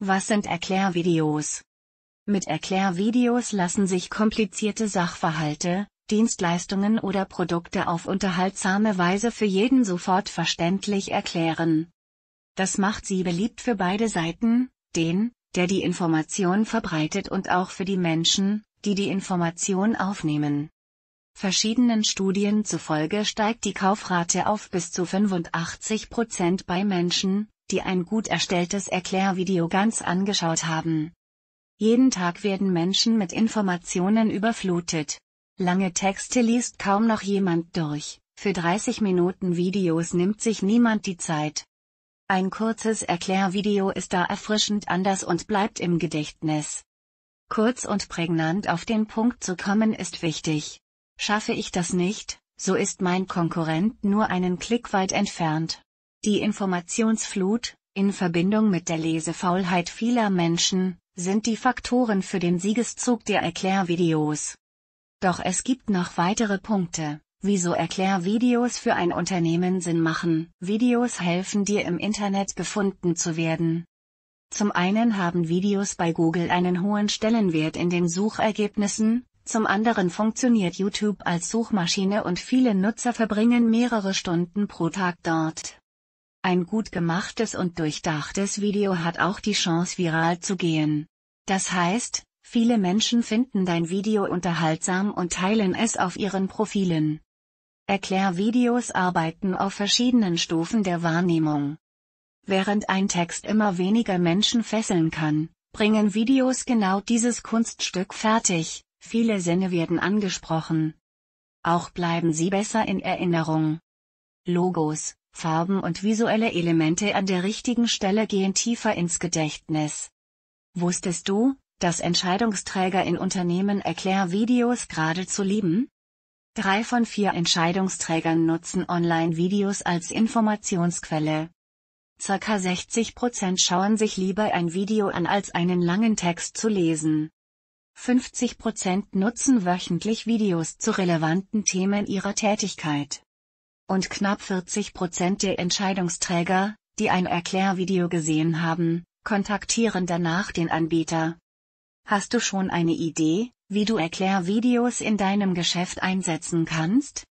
Was sind Erklärvideos? Mit Erklärvideos lassen sich komplizierte Sachverhalte, Dienstleistungen oder Produkte auf unterhaltsame Weise für jeden sofort verständlich erklären. Das macht sie beliebt für beide Seiten, den, der die Information verbreitet und auch für die Menschen, die die Information aufnehmen. Verschiedenen Studien zufolge steigt die Kaufrate auf bis zu 85 Prozent bei Menschen, die ein gut erstelltes Erklärvideo ganz angeschaut haben. Jeden Tag werden Menschen mit Informationen überflutet. Lange Texte liest kaum noch jemand durch, für 30 Minuten Videos nimmt sich niemand die Zeit. Ein kurzes Erklärvideo ist da erfrischend anders und bleibt im Gedächtnis. Kurz und prägnant auf den Punkt zu kommen ist wichtig. Schaffe ich das nicht, so ist mein Konkurrent nur einen Klick weit entfernt. Die Informationsflut, in Verbindung mit der Lesefaulheit vieler Menschen, sind die Faktoren für den Siegeszug der Erklärvideos. Doch es gibt noch weitere Punkte, wieso Erklärvideos für ein Unternehmen Sinn machen. Videos helfen dir im Internet gefunden zu werden. Zum einen haben Videos bei Google einen hohen Stellenwert in den Suchergebnissen, zum anderen funktioniert YouTube als Suchmaschine und viele Nutzer verbringen mehrere Stunden pro Tag dort. Ein gut gemachtes und durchdachtes Video hat auch die Chance viral zu gehen. Das heißt, viele Menschen finden dein Video unterhaltsam und teilen es auf ihren Profilen. Erklärvideos arbeiten auf verschiedenen Stufen der Wahrnehmung. Während ein Text immer weniger Menschen fesseln kann, bringen Videos genau dieses Kunststück fertig, viele Sinne werden angesprochen. Auch bleiben sie besser in Erinnerung. Logos Farben und visuelle Elemente an der richtigen Stelle gehen tiefer ins Gedächtnis. Wusstest du, dass Entscheidungsträger in Unternehmen Erklärvideos geradezu lieben? Drei von vier Entscheidungsträgern nutzen Online-Videos als Informationsquelle. Circa 60% Prozent schauen sich lieber ein Video an als einen langen Text zu lesen. 50% Prozent nutzen wöchentlich Videos zu relevanten Themen ihrer Tätigkeit und knapp 40 Prozent der Entscheidungsträger, die ein Erklärvideo gesehen haben, kontaktieren danach den Anbieter. Hast du schon eine Idee, wie du Erklärvideos in deinem Geschäft einsetzen kannst?